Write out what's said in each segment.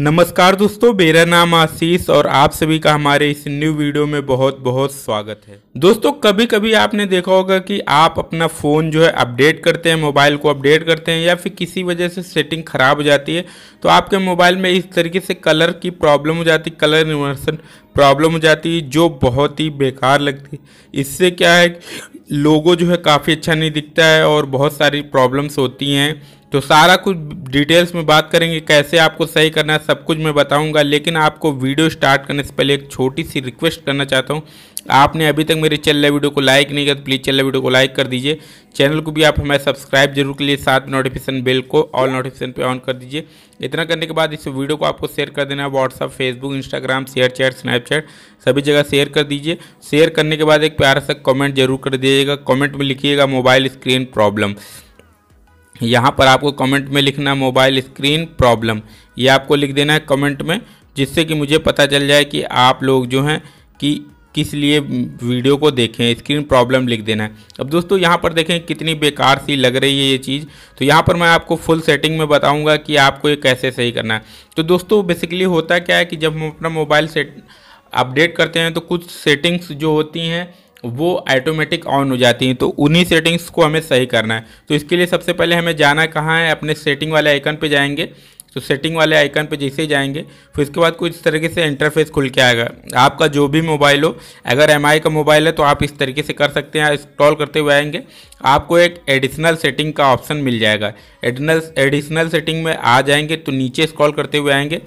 नमस्कार दोस्तों मेरा नाम आशीष और आप सभी का हमारे इस न्यू वीडियो में बहुत बहुत स्वागत है दोस्तों कभी कभी आपने देखा होगा कि आप अपना फ़ोन जो है अपडेट करते हैं मोबाइल को अपडेट करते हैं या फिर किसी वजह से सेटिंग ख़राब हो जाती है तो आपके मोबाइल में इस तरीके से कलर की प्रॉब्लम हो जाती कलर इन्वर्सन प्रॉब्लम हो जाती है जो बहुत ही बेकार लगती इससे क्या है लोगो जो है काफ़ी अच्छा नहीं दिखता है और बहुत सारी प्रॉब्लम्स होती हैं तो सारा कुछ डिटेल्स में बात करेंगे कैसे आपको सही करना है सब कुछ मैं बताऊंगा लेकिन आपको वीडियो स्टार्ट करने से पहले एक छोटी सी रिक्वेस्ट करना चाहता हूं आपने अभी तक मेरे चल रहे वीडियो को लाइक नहीं किया तो प्लीज़ चल रहे वीडियो को लाइक कर दीजिए चैनल को भी आप हमारे सब्सक्राइब जरूर के लिए साथ नोटिफिकेशन बेल को ऑल नोटिफिकेशन पर ऑन कर दीजिए इतना करने के बाद इस वीडियो को आपको शेयर कर देना है WhatsApp Facebook Instagram ShareChat Snapchat सभी जगह शेयर कर दीजिए शेयर करने के बाद एक प्यारा सा कॉमेंट जरूर कर दीजिएगा कॉमेंट में लिखिएगा मोबाइल स्क्रीन प्रॉब्लम यहाँ पर आपको कमेंट में लिखना है मोबाइल स्क्रीन प्रॉब्लम ये आपको लिख देना है कमेंट में जिससे कि मुझे पता चल जाए कि आप लोग जो हैं कि किस लिए वीडियो को देखें स्क्रीन प्रॉब्लम लिख देना है अब दोस्तों यहाँ पर देखें कितनी बेकार सी लग रही है ये चीज़ तो यहाँ पर मैं आपको फुल सेटिंग में बताऊँगा कि आपको ये कैसे सही करना है तो दोस्तों बेसिकली होता क्या है कि जब हम अपना मोबाइल सेट अपडेट करते हैं तो कुछ सेटिंग्स जो होती हैं वो ऑटोमेटिक ऑन हो जाती हैं तो उन्हीं सेटिंग्स को हमें सही करना है तो इसके लिए सबसे पहले हमें जाना कहाँ है अपने सेटिंग वाले आइकन पे जाएंगे तो सेटिंग वाले आइकन पे जैसे ही जाएंगे फिर इसके बाद कुछ इस तरीके से इंटरफेस खुल के आएगा आपका जो भी मोबाइल हो अगर एम का मोबाइल है तो आप इस तरीके से कर सकते हैं इंस्टॉल करते हुए आएंगे आपको एक एडिशनल सेटिंग का ऑप्शन मिल जाएगा एडिशनल एडिशनल सेटिंग में आ जाएंगे तो नीचे स्क्रॉल करते हुए आएंगे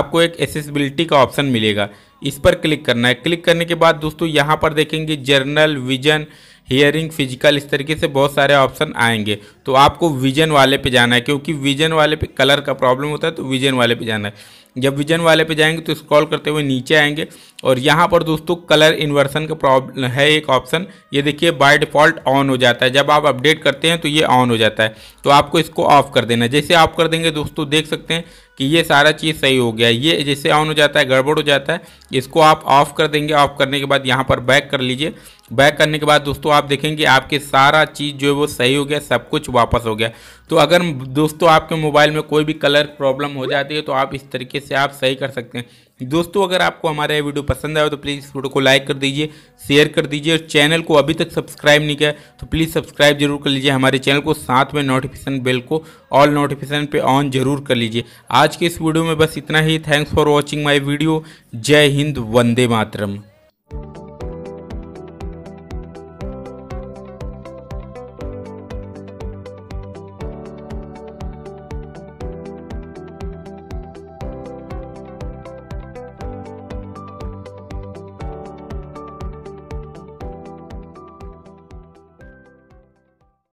आपको एक एसेसबिलिटी का ऑप्शन मिलेगा इस पर क्लिक करना है क्लिक करने के बाद दोस्तों यहाँ पर देखेंगे जर्नल विजन हियरिंग फिजिकल इस तरीके से बहुत सारे ऑप्शन आएंगे तो आपको विजन वाले पे जाना है क्योंकि विजन वाले पे कलर का प्रॉब्लम होता है तो विजन वाले पे जाना है जब विजन वाले पे जाएंगे तो स्क्रॉल करते हुए नीचे आएंगे और यहाँ पर दोस्तों कलर इन्वर्सन का प्रॉब्लम है एक ऑप्शन ये देखिए बाय डिफ़ॉल्ट ऑन हो जाता है जब आप अपडेट करते हैं तो ये ऑन हो जाता है तो आपको इसको ऑफ कर देना जैसे ऑफ कर देंगे दोस्तों देख सकते हैं कि ये सारा चीज़ सही हो गया ये जैसे ऑन हो जाता है गड़बड़ हो जाता है इसको आप ऑफ कर देंगे ऑफ करने के बाद यहाँ पर बैक कर लीजिए बैक करने के बाद दोस्तों आप देखेंगे आपके सारा चीज़ जो है वो सही हो गया सब कुछ वापस हो गया तो अगर दोस्तों आपके मोबाइल में कोई भी कलर प्रॉब्लम हो जाती है तो आप इस तरीके से आप सही कर सकते हैं दोस्तों अगर आपको हमारा ये वीडियो पसंद आए तो प्लीज़ इस वीडियो को लाइक कर दीजिए शेयर कर दीजिए और चैनल को अभी तक सब्सक्राइब नहीं किया तो प्लीज़ सब्सक्राइब जरूर कर लीजिए हमारे चैनल को साथ में नोटिफिकेशन बेल को ऑल नोटिफिकेशन पे ऑन जरूर कर लीजिए आज के इस वीडियो में बस इतना ही thanks for watching my video जय हिंद वंदे मातरम